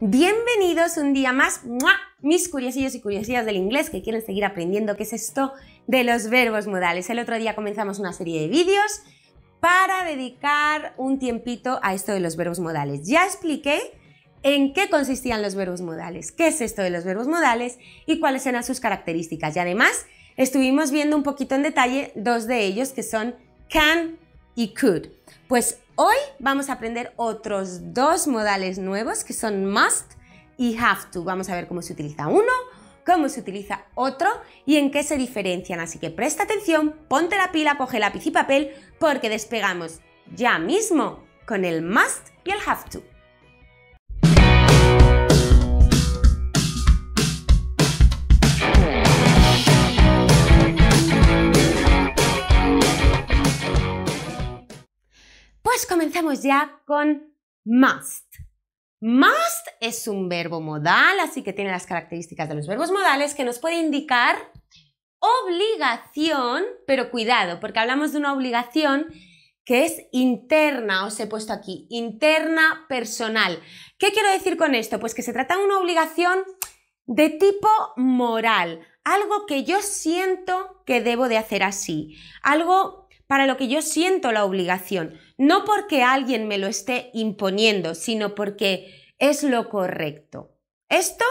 Bienvenidos un día más, mis curiosillos y curiosillas del inglés que quieren seguir aprendiendo qué es esto de los verbos modales. El otro día comenzamos una serie de vídeos para dedicar un tiempito a esto de los verbos modales. Ya expliqué en qué consistían los verbos modales, qué es esto de los verbos modales y cuáles eran sus características. Y además estuvimos viendo un poquito en detalle dos de ellos que son can y could. Pues hoy vamos a aprender otros dos modales nuevos que son must y have to. Vamos a ver cómo se utiliza uno, cómo se utiliza otro y en qué se diferencian. Así que presta atención, ponte la pila, coge lápiz y papel porque despegamos ya mismo con el must y el have to. Pues comenzamos ya con must. Must es un verbo modal, así que tiene las características de los verbos modales que nos puede indicar obligación, pero cuidado, porque hablamos de una obligación que es interna, os he puesto aquí, interna personal. ¿Qué quiero decir con esto? Pues que se trata de una obligación de tipo moral, algo que yo siento que debo de hacer así, algo para lo que yo siento la obligación, no porque alguien me lo esté imponiendo, sino porque es lo correcto. Esto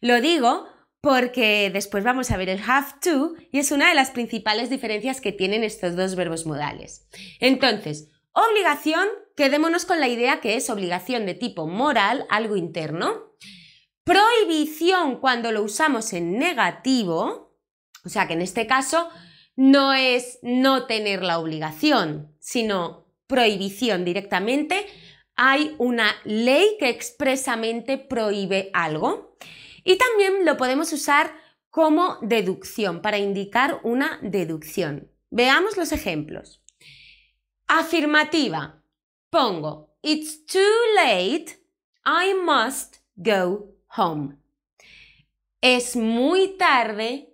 lo digo porque después vamos a ver el have to y es una de las principales diferencias que tienen estos dos verbos modales. Entonces, obligación, quedémonos con la idea que es obligación de tipo moral, algo interno. Prohibición cuando lo usamos en negativo, o sea que en este caso no es no tener la obligación, sino prohibición directamente. Hay una ley que expresamente prohíbe algo. Y también lo podemos usar como deducción, para indicar una deducción. Veamos los ejemplos. Afirmativa. Pongo, it's too late, I must go home. Es muy tarde,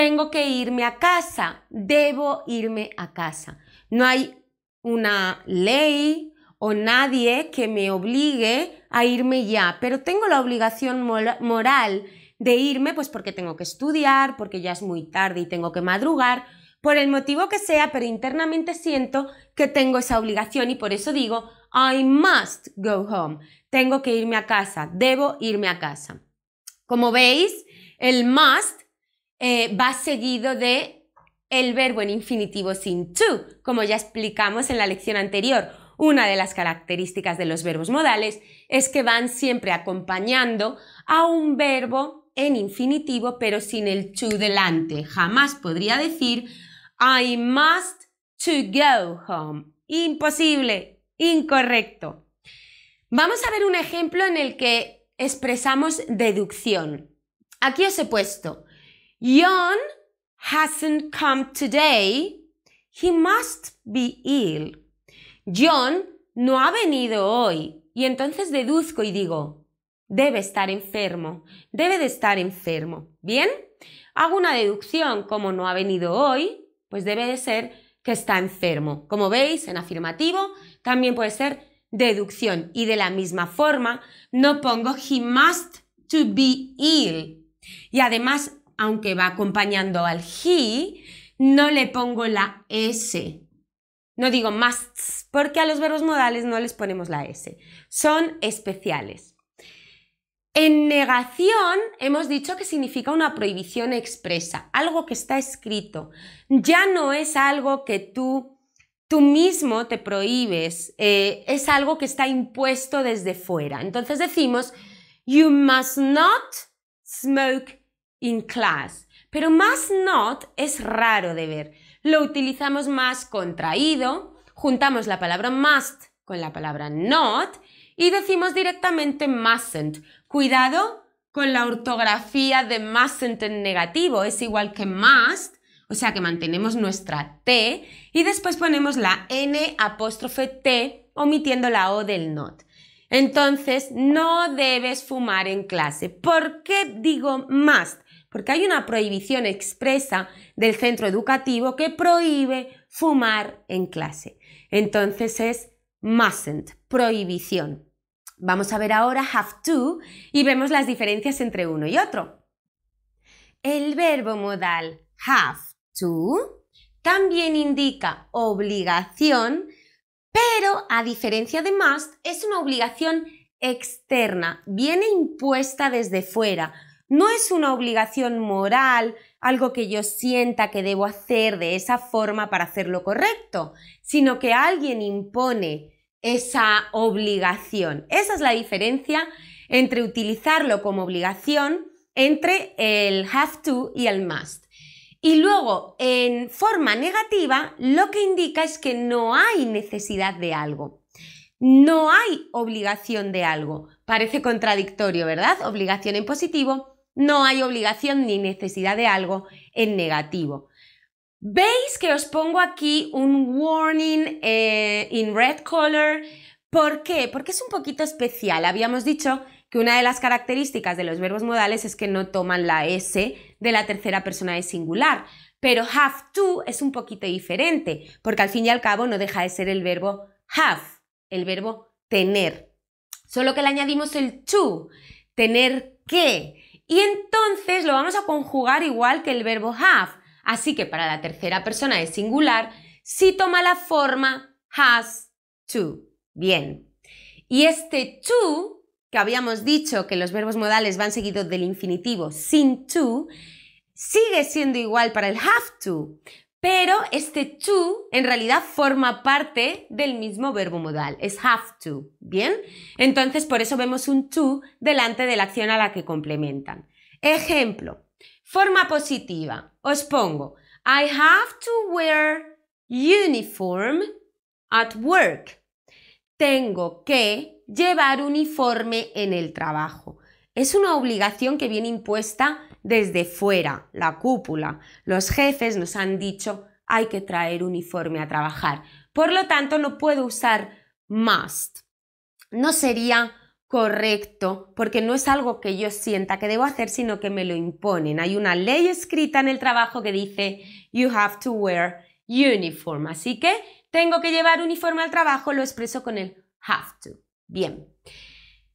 tengo que irme a casa, debo irme a casa. No hay una ley o nadie que me obligue a irme ya, pero tengo la obligación moral de irme, pues porque tengo que estudiar, porque ya es muy tarde y tengo que madrugar, por el motivo que sea, pero internamente siento que tengo esa obligación y por eso digo, I must go home, tengo que irme a casa, debo irme a casa. Como veis, el must eh, va seguido de el verbo en infinitivo sin to, como ya explicamos en la lección anterior. Una de las características de los verbos modales es que van siempre acompañando a un verbo en infinitivo pero sin el to delante. Jamás podría decir I must to go home. Imposible, incorrecto. Vamos a ver un ejemplo en el que expresamos deducción. Aquí os he puesto John hasn't come today. He must be ill. John no ha venido hoy. Y entonces deduzco y digo, debe estar enfermo, debe de estar enfermo. ¿Bien? Hago una deducción, como no ha venido hoy, pues debe de ser que está enfermo. Como veis, en afirmativo también puede ser deducción. Y de la misma forma, no pongo he must to be ill. Y además aunque va acompañando al he, no le pongo la S. No digo musts, porque a los verbos modales no les ponemos la S. Son especiales. En negación hemos dicho que significa una prohibición expresa, algo que está escrito. Ya no es algo que tú, tú mismo te prohíbes, eh, es algo que está impuesto desde fuera. Entonces decimos, you must not smoke in class. Pero MUST not es raro de ver. Lo utilizamos más contraído, juntamos la palabra must con la palabra not y decimos directamente mustn't. Cuidado con la ortografía de mustn't en negativo, es igual que must, o sea que mantenemos nuestra T y después ponemos la N apóstrofe T omitiendo la O del not. Entonces, no debes fumar en clase. ¿Por qué digo must? porque hay una prohibición expresa del centro educativo que prohíbe fumar en clase. Entonces es mustn't, prohibición. Vamos a ver ahora have to y vemos las diferencias entre uno y otro. El verbo modal have to también indica obligación, pero a diferencia de must, es una obligación externa, viene impuesta desde fuera, no es una obligación moral, algo que yo sienta que debo hacer de esa forma para hacerlo correcto, sino que alguien impone esa obligación. Esa es la diferencia entre utilizarlo como obligación entre el have to y el must. Y luego, en forma negativa, lo que indica es que no hay necesidad de algo. No hay obligación de algo. Parece contradictorio, ¿verdad? Obligación en positivo, no hay obligación ni necesidad de algo en negativo. Veis que os pongo aquí un warning eh, in red color. ¿Por qué? Porque es un poquito especial. Habíamos dicho que una de las características de los verbos modales es que no toman la S de la tercera persona de singular. Pero have to es un poquito diferente, porque al fin y al cabo no deja de ser el verbo have, el verbo tener. Solo que le añadimos el to, tener que. Y entonces lo vamos a conjugar igual que el verbo have. Así que para la tercera persona de singular, sí toma la forma has to. Bien. Y este to, que habíamos dicho que los verbos modales van seguidos del infinitivo sin to, sigue siendo igual para el have to, pero este to en realidad forma parte del mismo verbo modal, es have to, ¿bien? Entonces por eso vemos un to delante de la acción a la que complementan. Ejemplo, forma positiva. Os pongo, I have to wear uniform at work. Tengo que llevar uniforme en el trabajo. Es una obligación que viene impuesta desde fuera, la cúpula. Los jefes nos han dicho hay que traer uniforme a trabajar. Por lo tanto, no puedo usar must. No sería correcto porque no es algo que yo sienta que debo hacer, sino que me lo imponen. Hay una ley escrita en el trabajo que dice you have to wear uniform. Así que tengo que llevar uniforme al trabajo, lo expreso con el have to. Bien.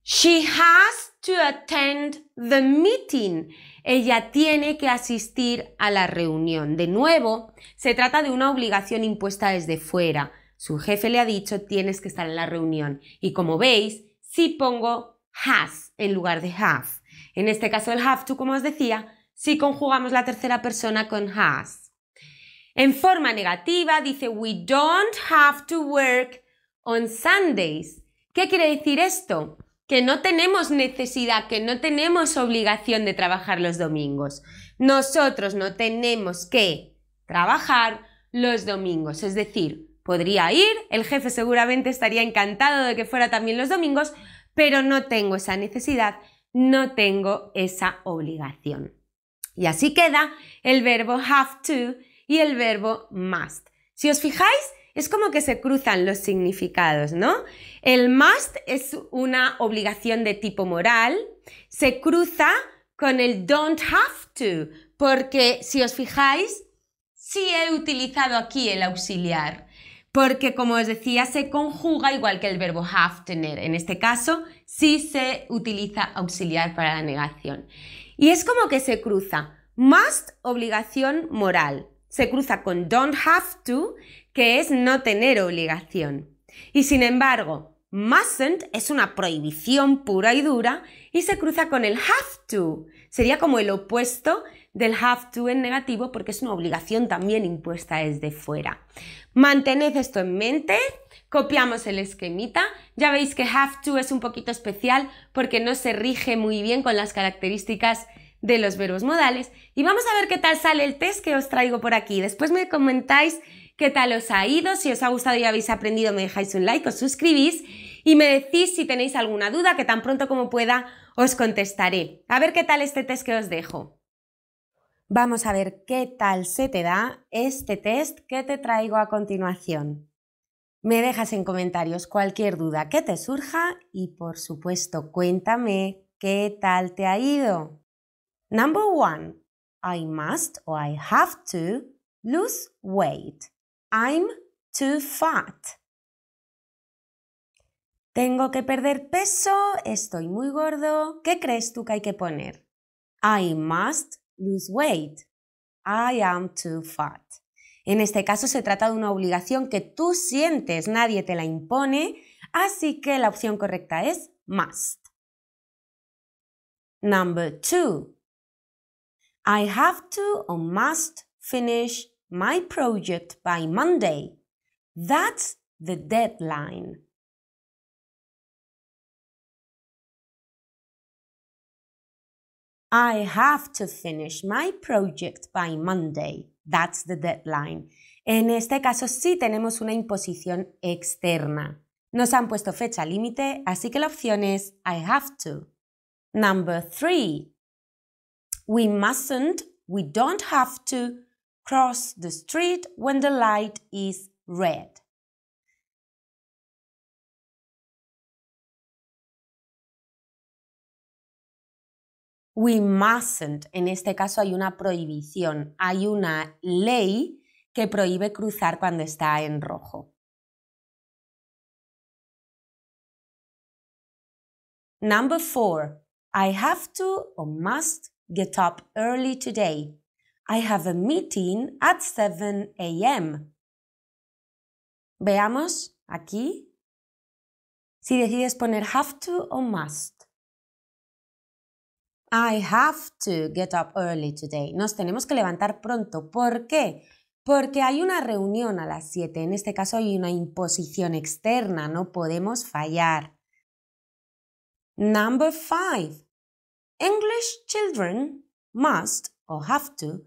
She has to attend the meeting. Ella tiene que asistir a la reunión. De nuevo, se trata de una obligación impuesta desde fuera. Su jefe le ha dicho tienes que estar en la reunión. Y como veis, sí pongo has en lugar de have. En este caso el have to, como os decía, sí conjugamos la tercera persona con has. En forma negativa dice we don't have to work on Sundays. ¿Qué quiere decir esto? que no tenemos necesidad, que no tenemos obligación de trabajar los domingos. Nosotros no tenemos que trabajar los domingos, es decir, podría ir, el jefe seguramente estaría encantado de que fuera también los domingos, pero no tengo esa necesidad, no tengo esa obligación. Y así queda el verbo have to y el verbo must. Si os fijáis, es como que se cruzan los significados, ¿no? El must es una obligación de tipo moral, se cruza con el don't have to, porque si os fijáis, sí he utilizado aquí el auxiliar, porque como os decía, se conjuga igual que el verbo have, tener. En este caso, sí se utiliza auxiliar para la negación. Y es como que se cruza must, obligación moral, se cruza con don't have to, que es no tener obligación. Y sin embargo, mustn't es una prohibición pura y dura y se cruza con el have to. Sería como el opuesto del have to en negativo porque es una obligación también impuesta desde fuera. Mantened esto en mente, copiamos el esquemita. Ya veis que have to es un poquito especial porque no se rige muy bien con las características de los verbos modales. Y vamos a ver qué tal sale el test que os traigo por aquí. Después me comentáis qué tal os ha ido, si os ha gustado y habéis aprendido me dejáis un like, os suscribís y me decís si tenéis alguna duda que tan pronto como pueda os contestaré. A ver qué tal este test que os dejo. Vamos a ver qué tal se te da este test que te traigo a continuación. Me dejas en comentarios cualquier duda que te surja y por supuesto cuéntame qué tal te ha ido. Number one, I must or I have to lose weight. I'm too fat. Tengo que perder peso, estoy muy gordo. ¿Qué crees tú que hay que poner? I must lose weight. I am too fat. En este caso se trata de una obligación que tú sientes, nadie te la impone, así que la opción correcta es must. Number two. I have to or must finish my project by Monday. That's the deadline. I have to finish my project by Monday. That's the deadline. En este caso sí tenemos una imposición externa. Nos han puesto fecha límite, así que la opción es I have to. Number three. We mustn't, we don't have to, Cross the street when the light is red. We mustn't, en este caso hay una prohibición, hay una ley que prohíbe cruzar cuando está en rojo. Number four, I have to or must get up early today. I have a meeting at 7 a.m. Veamos aquí si decides poner have to o must. I have to get up early today. Nos tenemos que levantar pronto. ¿Por qué? Porque hay una reunión a las 7. En este caso hay una imposición externa. No podemos fallar. Number 5. English children must or have to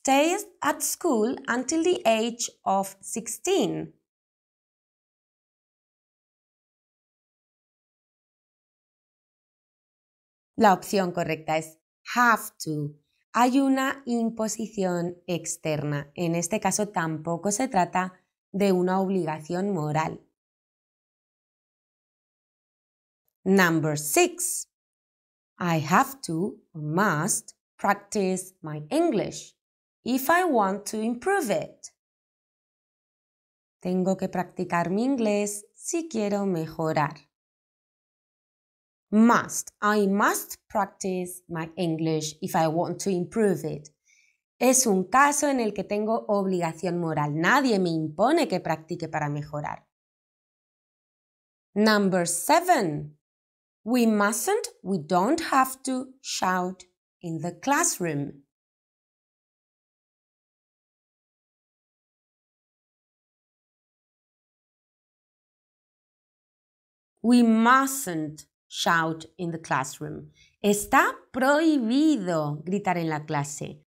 stays at school until the age of 16. La opción correcta es have to. Hay una imposición externa. En este caso tampoco se trata de una obligación moral. Number six. I have to, must, practice my English if I want to improve it. Tengo que practicar mi inglés si quiero mejorar. Must. I must practice my English if I want to improve it. Es un caso en el que tengo obligación moral. Nadie me impone que practique para mejorar. Number seven. We mustn't, we don't have to shout in the classroom. We mustn't shout in the classroom. Está prohibido gritar en la clase.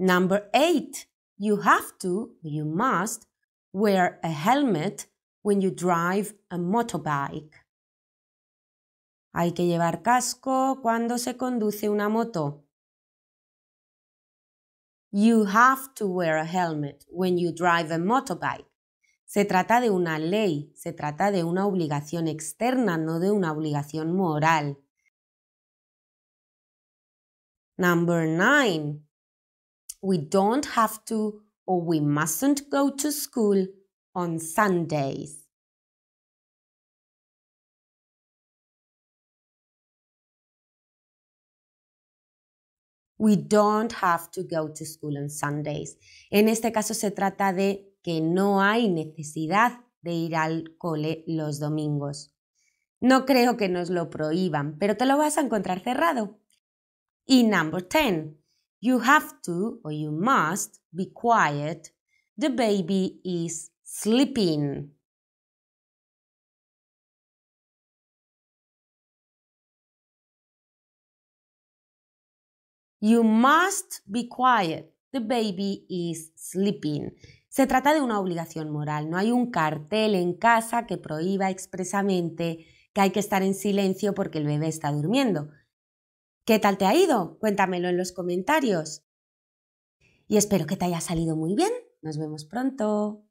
Number eight, you have to, you must, wear a helmet when you drive a motorbike. Hay que llevar casco cuando se conduce una moto. You have to wear a helmet when you drive a motorbike. Se trata de una ley, se trata de una obligación externa, no de una obligación moral. Number nine. We don't have to or we mustn't go to school on Sundays. We don't have to go to school on Sundays. En este caso se trata de que no hay necesidad de ir al cole los domingos. No creo que nos lo prohíban, pero te lo vas a encontrar cerrado. Y number 10. You have to or you must be quiet. The baby is sleeping. You must be quiet. The baby is sleeping. Se trata de una obligación moral. No hay un cartel en casa que prohíba expresamente que hay que estar en silencio porque el bebé está durmiendo. ¿Qué tal te ha ido? Cuéntamelo en los comentarios. Y espero que te haya salido muy bien. Nos vemos pronto.